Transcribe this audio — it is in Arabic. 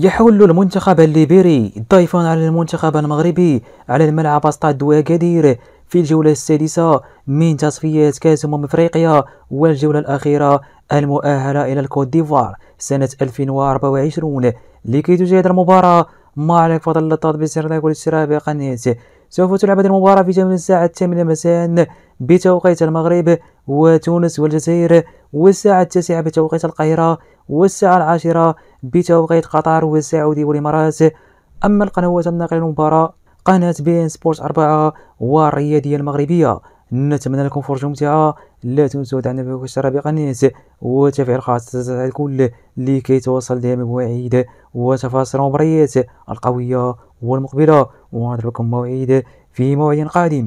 يحول المنتخب الليبيري ضيفا على المنتخب المغربي على الملعب استاد دواكادير في الجولة السادسة من تصفيات كأس أمم أفريقيا والجولة الأخيرة المؤهلة إلى الكوت ديفوار سنة 2024 لكي تجاهد المباراة مع الفضل فضل التطبيق سيرلاك والاستراحة بقناة سوف تلعب المباراة في تمام الساعة الثامنة مساء بتوقيت المغرب وتونس والجزائر والساعة التاسعة بتوقيت القاهرة والساعة العاشرة بتوقيت قطر والسعودي والإمارات أما القنوات الناقلة للمباراة قناة بي إن سبورت 4 والرياضية المغربية نتمنى لكم فرجة ممتعة لا تنسوا دعمنا بالاشتراك بقناة وتفعيل خاصة الكل لكي توصل دائما مواعيد وتفاصيل المباريات القوية والمقبلة لكم موعد في موعد قادم